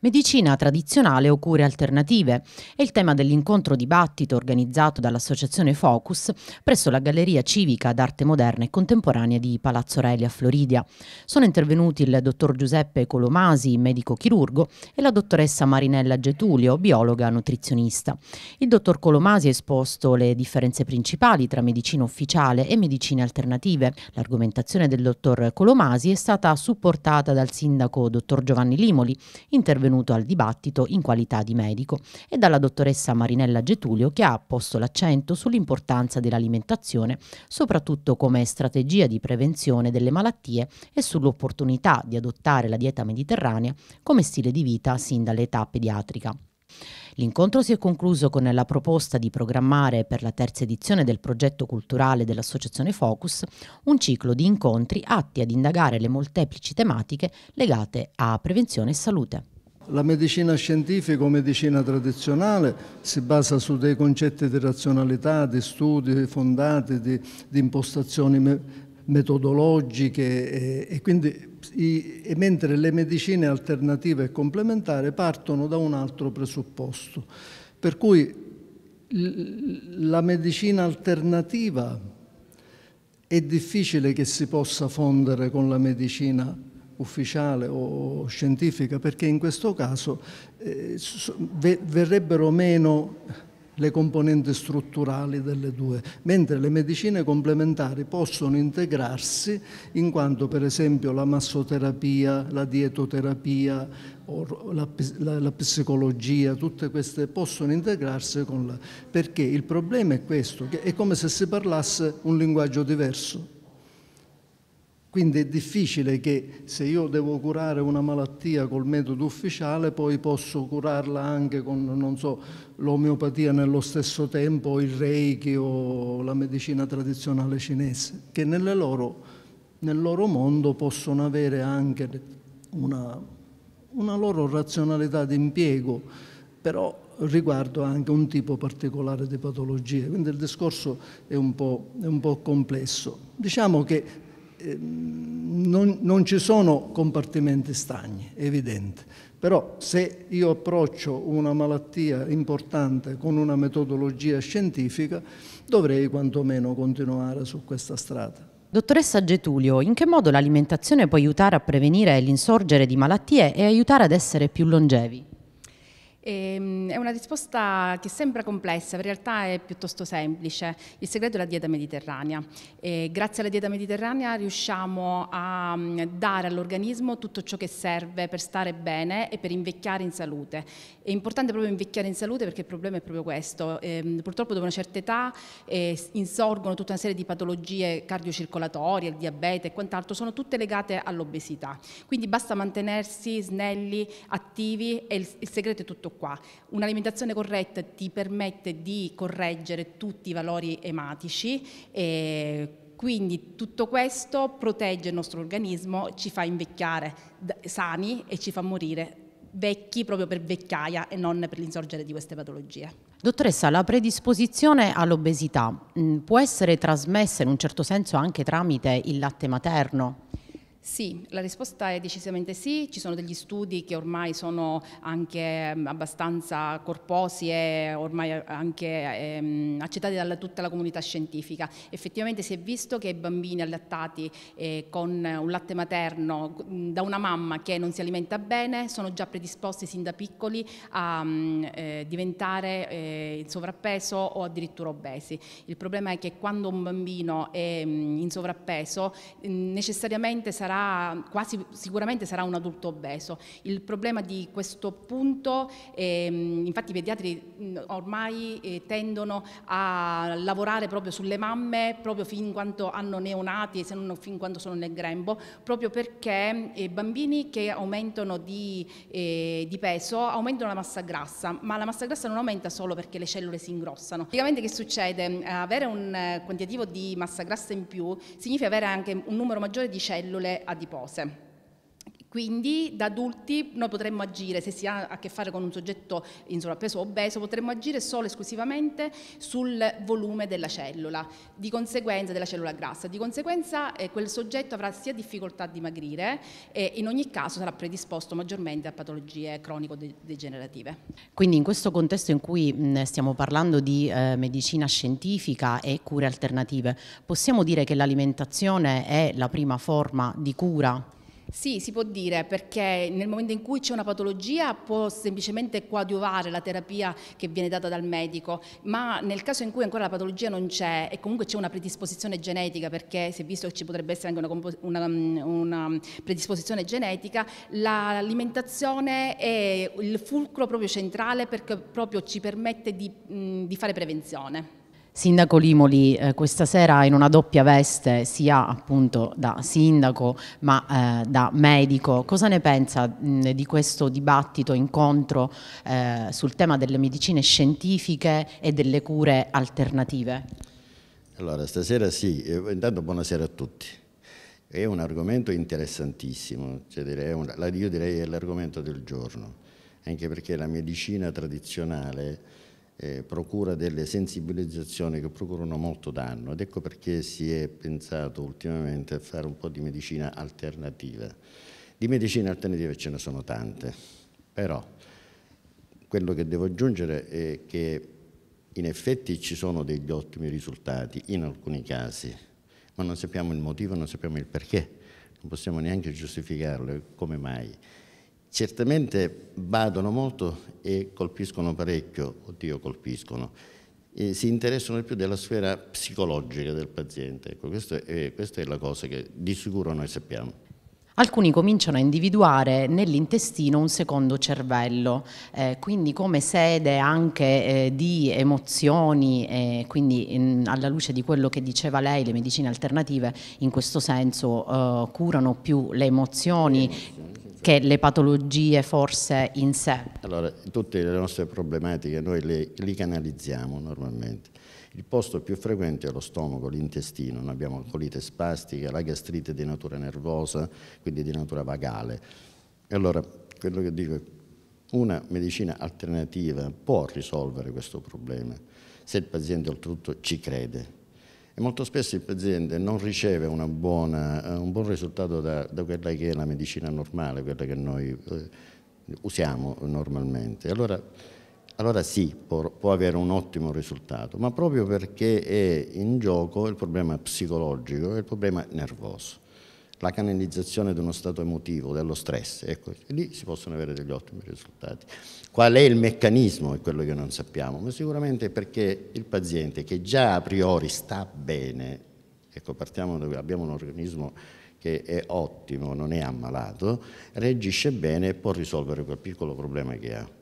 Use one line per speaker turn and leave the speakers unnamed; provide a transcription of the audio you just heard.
medicina tradizionale o cure alternative è il tema dell'incontro dibattito organizzato dall'associazione Focus presso la Galleria Civica d'Arte Moderna e Contemporanea di Palazzo Relia a Floridia. Sono intervenuti il dottor Giuseppe Colomasi, medico chirurgo, e la dottoressa Marinella Getulio, biologa nutrizionista. Il dottor Colomasi ha esposto le differenze principali tra medicina ufficiale e medicine alternative. L'argomentazione del dottor Colomasi è stata supportata dal sindaco dottor Giovanni Limoli, intervenuto intervenuto al dibattito in qualità di medico, e dalla dottoressa Marinella Getulio che ha posto l'accento sull'importanza dell'alimentazione, soprattutto come strategia di prevenzione delle malattie e sull'opportunità di adottare la dieta mediterranea come stile di vita sin dall'età pediatrica. L'incontro si è concluso con la proposta di programmare per la terza edizione del progetto culturale dell'Associazione Focus un ciclo di incontri atti ad indagare le molteplici tematiche legate a prevenzione e salute.
La medicina scientifica o medicina tradizionale si basa su dei concetti di razionalità, di studi fondati, di, di impostazioni me metodologiche e, e quindi i, e mentre le medicine alternative e complementari partono da un altro presupposto. Per cui la medicina alternativa è difficile che si possa fondere con la medicina ufficiale o scientifica, perché in questo caso eh, verrebbero meno le componenti strutturali delle due, mentre le medicine complementari possono integrarsi in quanto per esempio la massoterapia, la dietoterapia, la, la, la, psicologia, tutte queste possono integrarsi con la... perché il problema è questo, è come se si parlasse un linguaggio diverso quindi è difficile che se io devo curare una malattia col metodo ufficiale poi posso curarla anche con, non so, l'omeopatia nello stesso tempo, il reiki o la medicina tradizionale cinese, che loro, nel loro mondo possono avere anche una, una loro razionalità di impiego, però riguardo anche un tipo particolare di patologie. Quindi il discorso è un po', è un po complesso. Diciamo che Ehm, non, non ci sono compartimenti stagni, è evidente. Però se io approccio una malattia importante con una metodologia scientifica, dovrei quantomeno continuare su questa strada. Dottoressa Getulio,
in che modo l'alimentazione può aiutare a prevenire l'insorgere di malattie e aiutare ad essere più longevi?
Ehm, è una risposta che sembra complessa, ma in realtà è piuttosto semplice. Il segreto è la dieta mediterranea. E, grazie alla dieta mediterranea riusciamo a mm, dare all'organismo tutto ciò che serve per stare bene e per invecchiare in salute. È importante proprio invecchiare in salute perché il problema è proprio questo. E, ehm, purtroppo dopo una certa età eh, insorgono tutta una serie di patologie cardiocircolatorie, il diabete e quant'altro, sono tutte legate all'obesità. Quindi basta mantenersi snelli, attivi e il, segreto è tutto qua. Un'alimentazione corretta ti permette di correggere tutti i valori ematici. E quindi tutto questo protegge il nostro organismo, ci fa invecchiare sani e ci fa morire vecchi proprio per vecchiaia e non per l'insorgere di queste patologie.
Dottoressa, la predisposizione all'obesità mm, può essere trasmessa in un certo senso anche tramite il latte materno?
Sì, la risposta è decisamente sì, ci sono degli studi che ormai sono anche ehm, abbastanza corposi e ormai anche ehm, accettati da tutta la comunità scientifica. Effettivamente si è visto che i bambini allattati eh, con un latte materno mhmm, da una mamma che non si alimenta bene sono già predisposti sin da piccoli a mhmm, eh, diventare eh, in sovrappeso o addirittura obesi. Il problema è che quando un bambino è mhmm, in sovrappeso necessariamente sarà sarà quasi sicuramente sarà un adulto obeso. Il problema di questo punto, ehm, infatti i pediatri mh, mm, ormai eh, tendono a lavorare proprio sulle mamme, proprio fin quando hanno neonati, e se non fin quando sono nel grembo, proprio perché eh, i eh, bambini che aumentano di, eh, di, peso aumentano la massa grassa, ma la massa grassa non aumenta solo perché le cellule si ingrossano. Praticamente che succede? Eh, avere un eh, quantitativo di massa grassa in più significa avere anche un numero maggiore di cellule adipose. Quindi da adulti noi potremmo agire, se si ha a che fare con un soggetto in sovrappeso o obeso, potremmo agire solo e esclusivamente sul volume della cellula, di conseguenza della cellula grassa. Di conseguenza eh, quel soggetto avrà sia difficoltà a dimagrire e eh, in ogni caso sarà predisposto maggiormente a patologie cronico-degenerative.
Quindi in questo contesto in cui mh, stiamo parlando di eh, medicina scientifica e cure alternative, possiamo dire che l'alimentazione è la prima forma di cura?
Sì, si può dire perché nel momento in cui c'è una patologia può semplicemente coadiuvare la terapia che viene data dal medico, ma nel caso in cui ancora la patologia non c'è e comunque c'è una predisposizione genetica, perché si è visto che ci potrebbe essere anche una, una, una predisposizione genetica, l'alimentazione è il fulcro proprio centrale perché proprio ci permette di, di fare prevenzione.
Sindaco Limoli eh, questa sera in una doppia veste sia appunto da sindaco ma eh, da medico. Cosa ne pensa mh, di questo dibattito, incontro eh, sul tema delle medicine scientifiche e delle cure alternative?
Allora stasera sì, eh, intanto buonasera a tutti. È un argomento interessantissimo, cioè direi un, io direi è l'argomento del giorno, anche perché la medicina tradizionale eh, procura delle sensibilizzazioni che procurano molto danno ed ecco perché si è pensato ultimamente a fare un po' di medicina alternativa. Di medicine alternative ce ne sono tante, però quello che devo aggiungere è che in effetti ci sono degli ottimi risultati in alcuni casi, ma non sappiamo il motivo, non sappiamo il perché, non possiamo neanche giustificarlo, come mai certamente badano molto e colpiscono parecchio, oddio colpiscono, e si interessano più della sfera psicologica del paziente. Ecco, è, eh, questa è la cosa che di sicuro noi sappiamo.
Alcuni cominciano a individuare nell'intestino un secondo cervello, eh, quindi come sede anche eh, di emozioni, eh, quindi in, alla luce di quello che diceva lei, le medicine alternative in questo senso eh, curano più le emozioni, le emozioni che le patologie forse in
sé? Allora, tutte le nostre problematiche noi le, li canalizziamo normalmente. Il posto più frequente è lo stomaco, l'intestino, noi abbiamo colite spastica, la gastrite di natura nervosa, quindi di natura vagale. E allora, quello che dico è una medicina alternativa può risolvere questo problema, se il paziente oltretutto ci crede, e molto spesso il paziente non riceve buona, eh, un buon risultato da, da, quella che è la medicina normale, quella che noi eh, usiamo normalmente. Allora, allora sì, può, può, avere un ottimo risultato, ma proprio perché è in gioco il problema psicologico e il problema nervoso la canalizzazione di uno stato emotivo, dello stress, ecco, lì si possono avere degli ottimi risultati. Qual è il meccanismo? È quello che non sappiamo, ma sicuramente perché il paziente che già a priori sta bene, ecco, partiamo da, qui, abbiamo un organismo che è ottimo, non è ammalato, reagisce bene e può risolvere quel piccolo problema che ha.